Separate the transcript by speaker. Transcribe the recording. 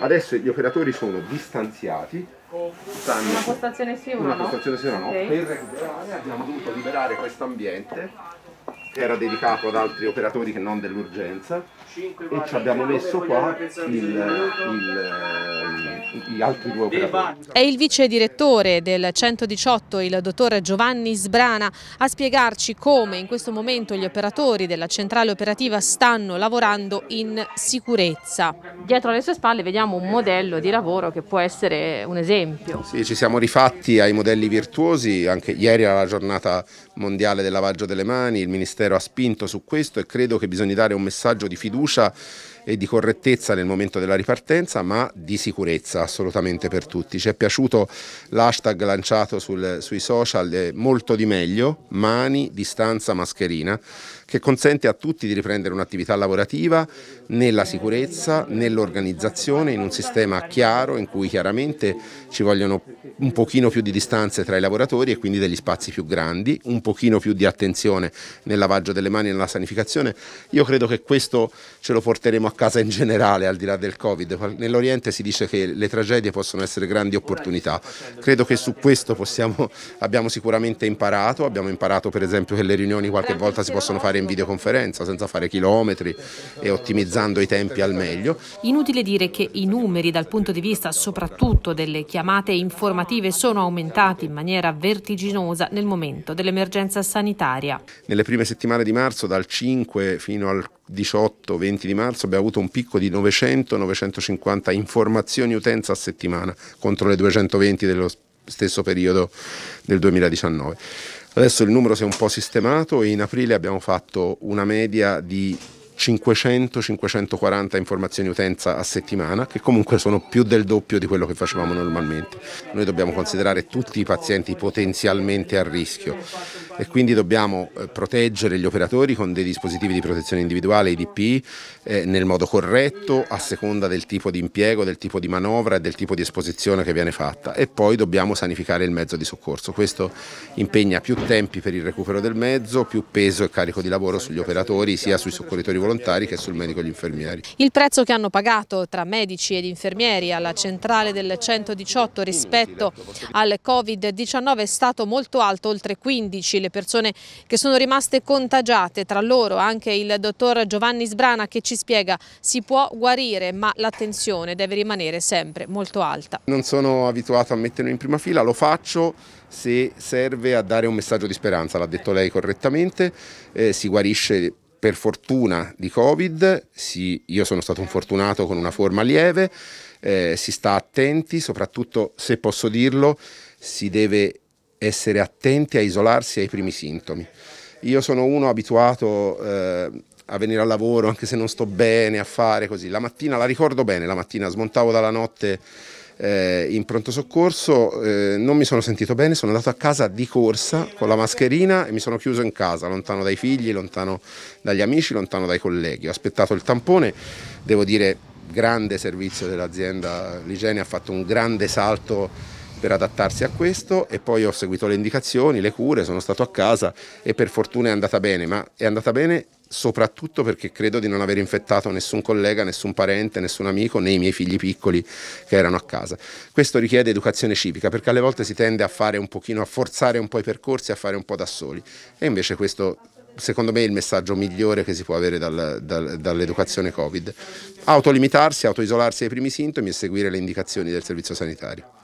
Speaker 1: Adesso gli operatori sono distanziati. Stanno una postazione sì, una, una no? postazione sì, una no. Okay. Per recuperare abbiamo dovuto liberare questo ambiente che era dedicato ad altri operatori che non dell'urgenza e ci abbiamo messo qua il, il gli altri due operatori.
Speaker 2: È il vice direttore del 118, il dottor Giovanni Sbrana, a spiegarci come in questo momento gli operatori della centrale operativa stanno lavorando in sicurezza. Dietro alle sue spalle vediamo un modello di lavoro che può essere un esempio.
Speaker 1: Sì, ci siamo rifatti ai modelli virtuosi, anche ieri era la giornata mondiale del lavaggio delle mani, il Ministero ha spinto su questo e credo che bisogna dare un messaggio di fiducia e di correttezza nel momento della ripartenza, ma di sicurezza assolutamente per tutti. Ci è piaciuto l'hashtag lanciato sul, sui social, eh, molto di meglio, mani, distanza, mascherina, che consente a tutti di riprendere un'attività lavorativa nella sicurezza, nell'organizzazione, in un sistema chiaro in cui chiaramente ci vogliono un pochino più di distanze tra i lavoratori e quindi degli spazi più grandi, un pochino più di attenzione nel lavaggio delle mani e nella sanificazione. Io credo che questo ce lo porteremo a a casa in generale, al di là del Covid. Nell'Oriente si dice che le tragedie possono essere grandi opportunità. Credo che su questo possiamo, abbiamo sicuramente imparato, abbiamo imparato per esempio che le riunioni qualche volta si possono fare in videoconferenza senza fare chilometri e ottimizzando i tempi al meglio.
Speaker 2: Inutile dire che i numeri dal punto di vista soprattutto delle chiamate informative sono aumentati in maniera vertiginosa nel momento dell'emergenza sanitaria.
Speaker 1: Nelle prime settimane di marzo dal 5 fino al 4 18-20 di marzo abbiamo avuto un picco di 900-950 informazioni utenza a settimana contro le 220 dello stesso periodo del 2019. Adesso il numero si è un po' sistemato e in aprile abbiamo fatto una media di 500-540 informazioni utenza a settimana, che comunque sono più del doppio di quello che facevamo normalmente. Noi dobbiamo considerare tutti i pazienti potenzialmente a rischio e quindi dobbiamo eh, proteggere gli operatori con dei dispositivi di protezione individuale, IDP, eh, nel modo corretto a seconda del tipo di impiego, del tipo di manovra e del tipo di esposizione che viene fatta e poi dobbiamo sanificare il mezzo di soccorso. Questo impegna più tempi per il recupero del mezzo, più peso e carico di lavoro sugli operatori, sia sui soccorritori volontari che sul medico e gli infermieri.
Speaker 2: Il prezzo che hanno pagato tra medici ed infermieri alla centrale del 118 rispetto al Covid-19 è stato molto alto, oltre 15 le le persone che sono rimaste contagiate, tra loro anche il dottor Giovanni Sbrana che ci spiega si può guarire ma l'attenzione deve rimanere sempre molto alta.
Speaker 1: Non sono abituato a mettermi in prima fila, lo faccio se serve a dare un messaggio di speranza, l'ha detto lei correttamente, eh, si guarisce per fortuna di Covid, sì, io sono stato un fortunato con una forma lieve, eh, si sta attenti, soprattutto se posso dirlo, si deve essere attenti a isolarsi ai primi sintomi. Io sono uno abituato eh, a venire al lavoro anche se non sto bene, a fare così. La mattina, la ricordo bene, la mattina smontavo dalla notte eh, in pronto soccorso, eh, non mi sono sentito bene, sono andato a casa di corsa con la mascherina e mi sono chiuso in casa, lontano dai figli, lontano dagli amici, lontano dai colleghi. Ho aspettato il tampone, devo dire grande servizio dell'azienda, l'igiene ha fatto un grande salto per adattarsi a questo e poi ho seguito le indicazioni, le cure, sono stato a casa e per fortuna è andata bene, ma è andata bene soprattutto perché credo di non aver infettato nessun collega, nessun parente, nessun amico, né i miei figli piccoli che erano a casa. Questo richiede educazione civica perché alle volte si tende a fare un pochino, a forzare un po' i percorsi, a fare un po' da soli e invece questo secondo me è il messaggio migliore che si può avere dal, dal, dall'educazione Covid. Autolimitarsi, autoisolarsi ai primi sintomi e seguire le indicazioni del servizio sanitario.